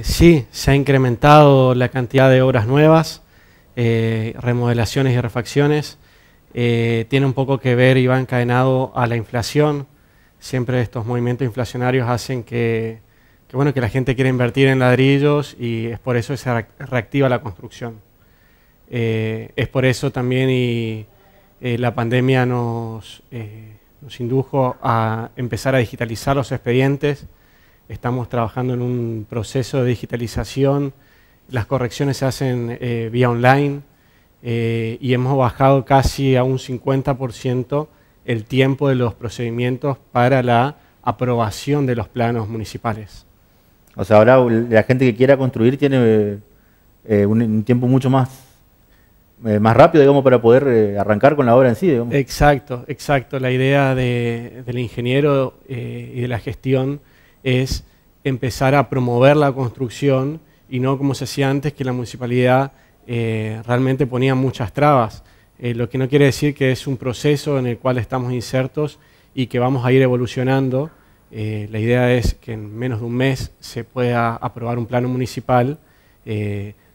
Eh, sí, se ha incrementado la cantidad de obras nuevas, eh, remodelaciones y refacciones. Eh, tiene un poco que ver y va encadenado a la inflación. Siempre estos movimientos inflacionarios hacen que, bueno, que la gente quiere invertir en ladrillos y es por eso que se reactiva la construcción. es por eso también y la pandemia nos indujo a empezar a digitalizar los expedientes, estamos trabajando en un proceso de digitalización, las correcciones se hacen eh, vía online eh, y hemos bajado casi a un 50% el tiempo de los procedimientos para la aprobación de los planos municipales. O sea, ahora la gente que quiera construir tiene eh, un, tiempo mucho más, más rápido, digamos, para poder arrancar con la obra en sí, Exacto, exacto. La idea del ingeniero y de la gestión es empezar a promover la construcción y no como se hacía antes que la municipalidad eh, realmente ponía muchas trabas, eh, lo que no quiere decir que es un proceso en el cual estamos insertos y que vamos a ir evolucionando. Eh, la idea es que en menos de un mes se pueda aprobar un plano municipal,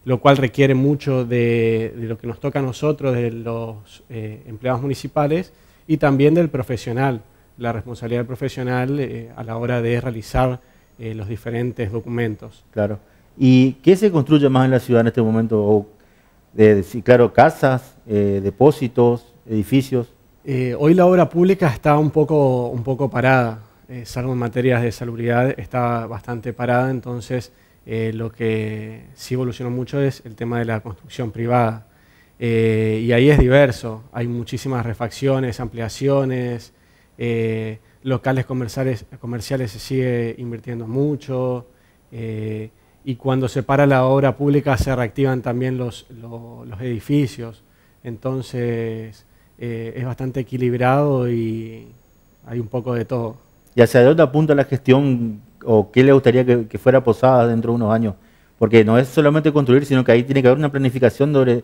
lo cual requiere mucho de, de, lo que nos toca a nosotros, de los empleados municipales y también del profesional la responsabilidad profesional eh, a la hora de realizar eh, los diferentes documentos. Claro. ¿Y qué se construye más en la ciudad en este momento? Eh, claro, casas, depósitos, edificios. hoy la obra pública está un poco, un poco parada, salvo en materias de salubridad, está bastante parada, entonces lo que sí evolucionó mucho es el tema de la construcción privada. y ahí es diverso, hay muchísimas refacciones, ampliaciones, eh, locales comerciales, comerciales se sigue invirtiendo mucho eh, y cuando se para la obra pública se reactivan también los, los, edificios. Entonces eh, es bastante equilibrado y hay un poco de todo. ¿Y hacia dónde apunta la gestión o qué le gustaría que, fuera posada dentro de unos años? Porque no es solamente construir, sino que ahí tiene que haber una planificación sobre,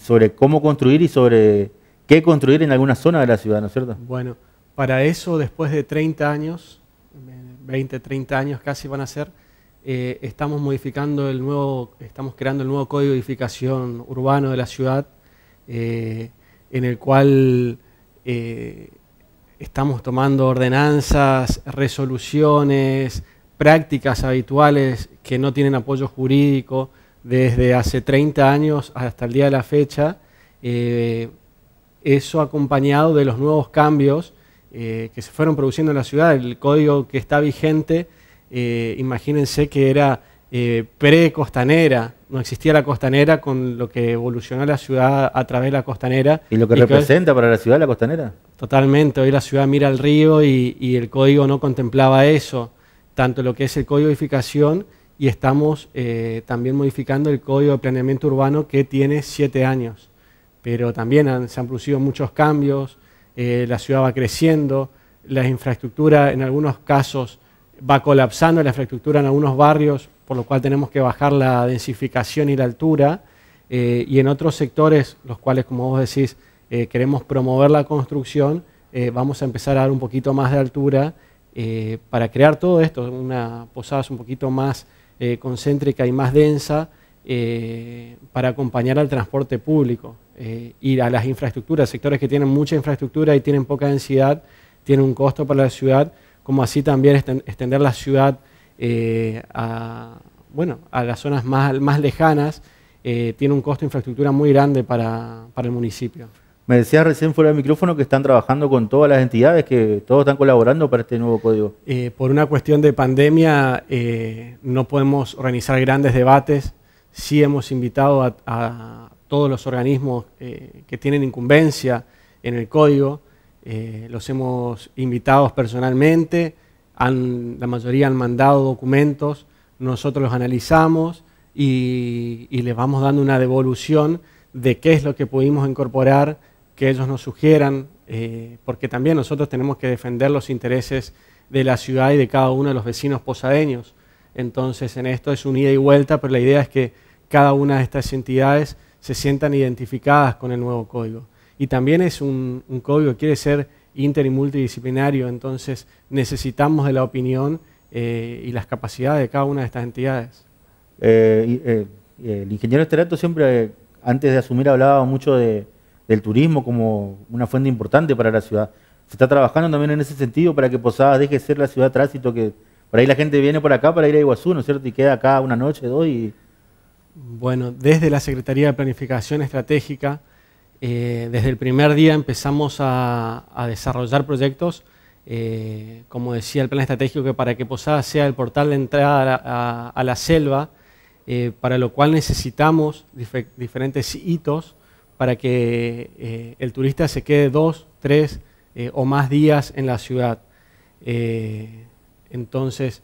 sobre cómo construir y sobre qué construir en alguna zona de la ciudad, ¿no es cierto? Bueno, para eso, después de 30 años, 20, 30 años casi van a ser, eh, estamos modificando el nuevo, estamos creando el nuevo código de edificación urbano de la ciudad, eh, en el cual eh, estamos tomando ordenanzas, resoluciones, prácticas habituales que no tienen apoyo jurídico desde hace 30 años hasta el día de la fecha, eso acompañado de los nuevos cambios eh, que se fueron produciendo en la ciudad, el código que está vigente, eh, imagínense que era eh, pre-costanera, no existía la costanera con lo que evolucionó la ciudad a través de la costanera. ¿Y lo que representa para la ciudad la costanera? Totalmente, hoy la ciudad mira al río y, el código no contemplaba eso, tanto lo que es el código de edificación y estamos también modificando el código de planeamiento urbano que tiene siete años. Pero también se han producido muchos cambios, eh, la ciudad va creciendo, la infraestructura en algunos casos va colapsando, la infraestructura en algunos barrios, por lo cual tenemos que bajar la densificación y la altura, eh, y en otros sectores, los cuales, como vos decís, eh, queremos promover la construcción, vamos a empezar a dar un poquito más de altura para crear todo esto, una posada un poquito más concéntrica y más densa para acompañar al transporte público. Eh, ir a las infraestructuras, sectores que tienen mucha infraestructura y tienen poca densidad, tiene un costo para la ciudad, como así también extender la ciudad eh, a, bueno, a las zonas más, más lejanas, eh, tiene un costo de infraestructura muy grande para, el municipio. Me decías recién fuera del micrófono que están trabajando con todas las entidades, que todos están colaborando para este nuevo código. por una cuestión de pandemia no podemos organizar grandes debates. Sí hemos invitado a todos los organismos eh, que tienen incumbencia en el código. Eh, los hemos invitado personalmente, la mayoría han mandado documentos, nosotros los analizamos y, les vamos dando una devolución de qué es lo que pudimos incorporar, que ellos nos sugieran, eh, porque también nosotros tenemos que defender los intereses de la ciudad y de cada uno de los vecinos posadeños. Entonces en esto es un ida y vuelta, pero la idea es que cada una de estas entidades se sientan identificadas con el nuevo código. Y también es un, código que quiere ser inter y multidisciplinario, entonces necesitamos de la opinión eh, y las capacidades de cada una de estas entidades. Eh, eh, el ingeniero Esterato siempre, antes de asumir, hablaba mucho del turismo como una fuente importante para la ciudad. Se está trabajando también en ese sentido para que Posadas deje de ser la ciudad tránsito que por ahí la gente viene por acá para ir a Iguazú, ¿no es cierto? Y queda acá una noche, dos y bueno, desde la Secretaría de Planificación Estratégica, eh, desde el primer día empezamos a, desarrollar proyectos, eh, como decía el plan estratégico, que para que Posada sea el portal de entrada a la, selva, eh, para lo cual necesitamos diferentes hitos para que el turista se quede dos, tres o más días en la ciudad. entonces,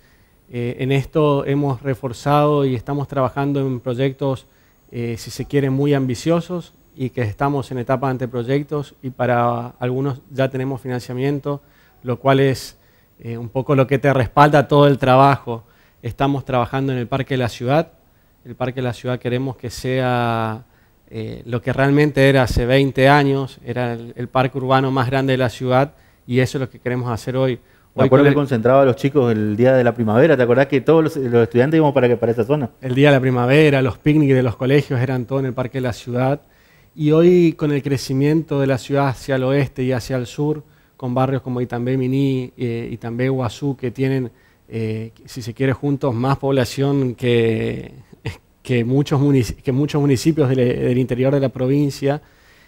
eh, en esto hemos reforzado y estamos trabajando en proyectos, eh, si se quiere, muy ambiciosos y que estamos en etapa de anteproyectos y para algunos ya tenemos financiamiento, lo cual es eh, un poco lo que te respalda todo el trabajo. Estamos trabajando en el Parque de la Ciudad. El Parque de la Ciudad queremos que sea lo que realmente era hace 20 años, era el, parque urbano más grande de la ciudad y eso es lo que queremos hacer hoy. Me acuerdo que concentraba a los chicos el día de la primavera, ¿te acordás que todos los, estudiantes íbamos para, para esa zona? El día de la primavera, los picnics de los colegios eran todo en el Parque de la Ciudad. Y hoy con el crecimiento de la ciudad hacia el oeste y hacia el sur, con barrios como Itambé Miní, y eh, Itambé Guazú, que tienen, eh, si se quiere juntos, más población que, que, muchos, municipios, que muchos municipios del, interior de la provincia,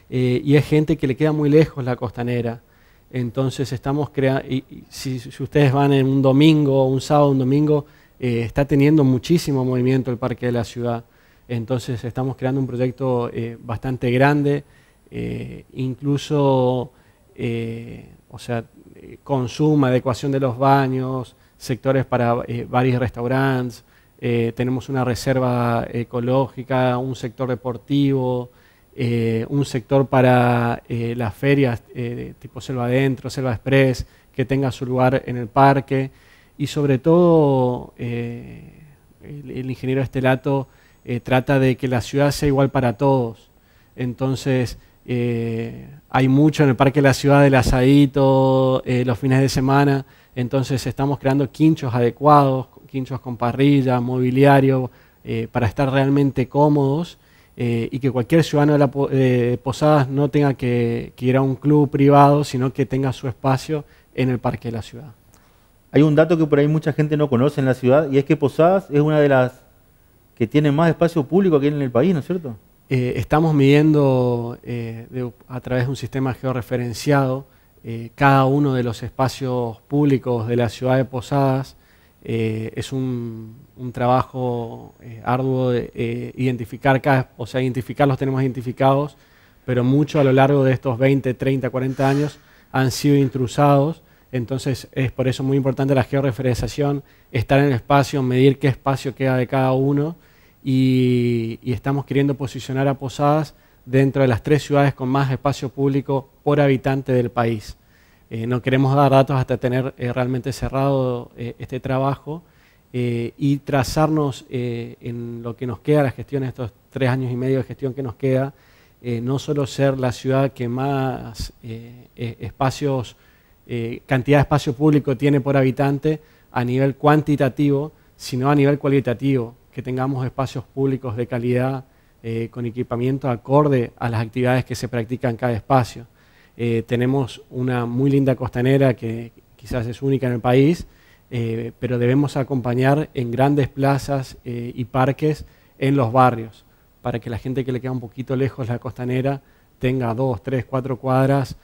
eh, y es gente que le queda muy lejos la costanera. Entonces estamos creando, y, si, ustedes van en un domingo, un sábado, un domingo, eh, está teniendo muchísimo movimiento el parque de la ciudad. Entonces estamos creando un proyecto eh, bastante grande, eh, incluso, o sea, consumo, adecuación de los baños, sectores para varios restaurantes, tenemos una reserva ecológica, un sector deportivo, eh, un sector para eh, las ferias eh, tipo Selva Adentro, Selva Express, que tenga su lugar en el parque. Y sobre todo, el, ingeniero Estelato trata de que la ciudad sea igual para todos. Entonces, hay mucho en el Parque de la Ciudad del Asadito, los fines de semana. Entonces, estamos creando quinchos adecuados, quinchos con parrilla, mobiliario, para estar realmente cómodos eh, y que cualquier ciudadano de, la, eh, Posadas no tenga que, ir a un club privado, sino que tenga su espacio en el parque de la ciudad. Hay un dato que por ahí mucha gente no conoce en la ciudad y es que Posadas es una de las que tiene más espacio público aquí en el país, ¿no es cierto? Eh, estamos midiendo a través de un sistema georreferenciado cada uno de los espacios públicos de la ciudad de Posadas eh, es un, trabajo eh, arduo de eh, identificar, o sea, identificar los tenemos identificados, pero mucho a lo largo de estos 20, 30, 40 años han sido intrusados. Entonces es por eso muy importante la georreferenciación, estar en el espacio, medir qué espacio queda de cada uno y estamos queriendo posicionar a Posadas dentro de las tres ciudades con más espacio público por habitante del país. Eh, no queremos dar datos hasta tener eh, realmente cerrado eh, este trabajo y trazarnos en lo que nos queda, la gestión, estos tres años y medio de gestión que nos queda, no solo ser la ciudad que más e-, espacios, cantidad de espacio público tiene por habitante a nivel cuantitativo, sino a nivel cualitativo, que tengamos espacios públicos de calidad con equipamiento acorde a las actividades que se practican en cada espacio. Eh, tenemos una muy linda costanera que quizás es única en el país, eh, pero debemos acompañar en grandes plazas eh, y parques en los barrios, para que la gente que le queda un poquito lejos la costanera tenga dos, tres, cuatro cuadras,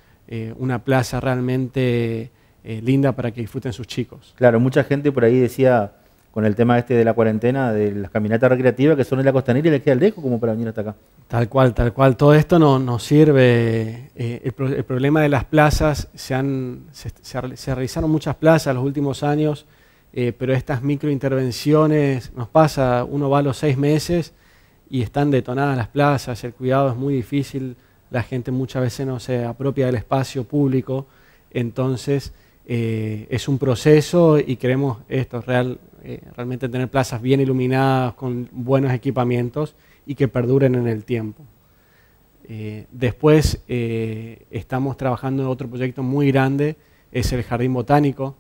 una plaza realmente linda para que disfruten sus chicos. Claro, mucha gente por ahí decía con el tema este de la cuarentena, de las caminatas recreativas que son en la costanera y le queda el dejo como para venir hasta acá. Tal cual, tal cual. Todo esto no, nos sirve. Eh, el, problema de las plazas, se, han, se, realizaron muchas plazas los últimos años, eh, pero estas microintervenciones nos pasa, uno va a los seis meses y están detonadas las plazas, el cuidado es muy difícil, la gente muchas veces no se apropia del espacio público, entonces eh, es un proceso y queremos esto, real, eh, realmente tener plazas bien iluminadas, con buenos equipamientos y que perduren en el tiempo. Eh, después eh, estamos trabajando en otro proyecto muy grande, es el Jardín Botánico,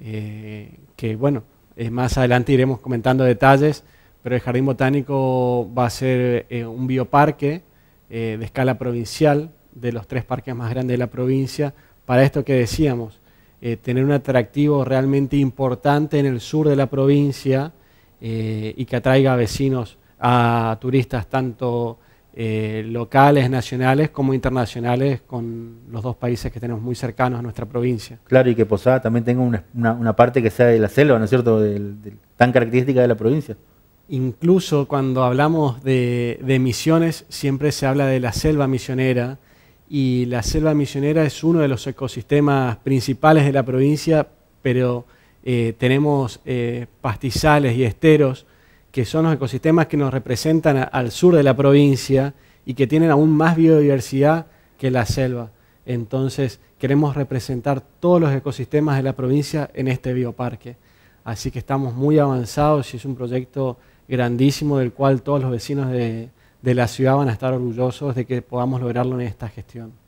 que bueno, más adelante iremos comentando detalles, pero el Jardín Botánico va a ser un bioparque de escala provincial, de los tres parques más grandes de la provincia, para esto que decíamos, eh, tener un atractivo realmente importante en el sur de la provincia eh, y que atraiga a vecinos, a turistas tanto eh, locales, nacionales como internacionales con los dos países que tenemos muy cercanos a nuestra provincia. Claro, y que Posada también tenga una, parte que sea de la selva, ¿no es cierto?, tan característica de la provincia. Incluso cuando hablamos de, de misiones, siempre se habla de la selva misionera, y la selva misionera es uno de los ecosistemas principales de la provincia, pero eh, tenemos eh, pastizales y esteros, que son los ecosistemas que nos representan al sur de la provincia y que tienen aún más biodiversidad que la selva. Entonces queremos representar todos los ecosistemas de la provincia en este bioparque. Así que estamos muy avanzados y es un proyecto grandísimo del cual todos los vecinos de, de la ciudad van a estar orgullosos de que podamos lograrlo en esta gestión.